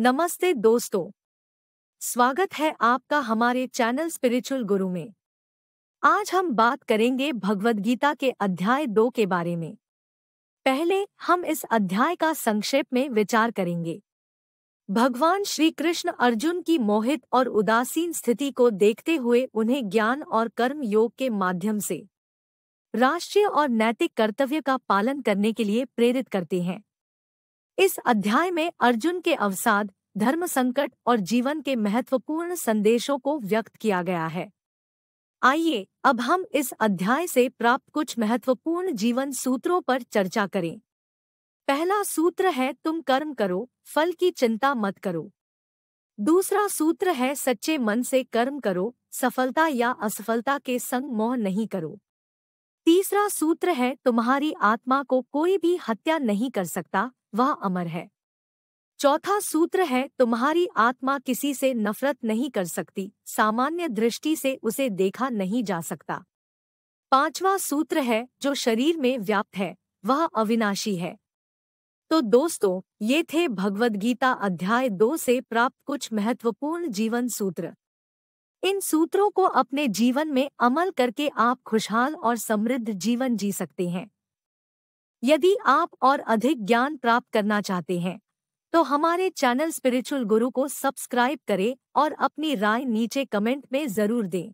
नमस्ते दोस्तों स्वागत है आपका हमारे चैनल स्पिरिचुअल गुरु में आज हम बात करेंगे भगवद गीता के अध्याय दो के बारे में पहले हम इस अध्याय का संक्षेप में विचार करेंगे भगवान श्री कृष्ण अर्जुन की मोहित और उदासीन स्थिति को देखते हुए उन्हें ज्ञान और कर्म योग के माध्यम से राष्ट्रीय और नैतिक कर्तव्य का पालन करने के लिए प्रेरित करते हैं इस अध्याय में अर्जुन के अवसाद धर्म संकट और जीवन के महत्वपूर्ण संदेशों को व्यक्त किया गया है आइए अब हम इस अध्याय से प्राप्त कुछ महत्वपूर्ण जीवन सूत्रों पर चर्चा करें पहला सूत्र है तुम कर्म करो फल की चिंता मत करो दूसरा सूत्र है सच्चे मन से कर्म करो सफलता या असफलता के संग मोह नहीं करो तीसरा सूत्र है तुम्हारी आत्मा को कोई भी हत्या नहीं कर सकता वह अमर है चौथा सूत्र है तुम्हारी आत्मा किसी से नफरत नहीं कर सकती सामान्य दृष्टि से उसे देखा नहीं जा सकता पांचवा सूत्र है जो शरीर में व्याप्त है वह अविनाशी है तो दोस्तों ये थे भगवद्गीता अध्याय दो से प्राप्त कुछ महत्वपूर्ण जीवन सूत्र इन सूत्रों को अपने जीवन में अमल करके आप खुशहाल और समृद्ध जीवन जी सकते हैं यदि आप और अधिक ज्ञान प्राप्त करना चाहते हैं तो हमारे चैनल स्पिरिचुअल गुरु को सब्सक्राइब करें और अपनी राय नीचे कमेंट में जरूर दें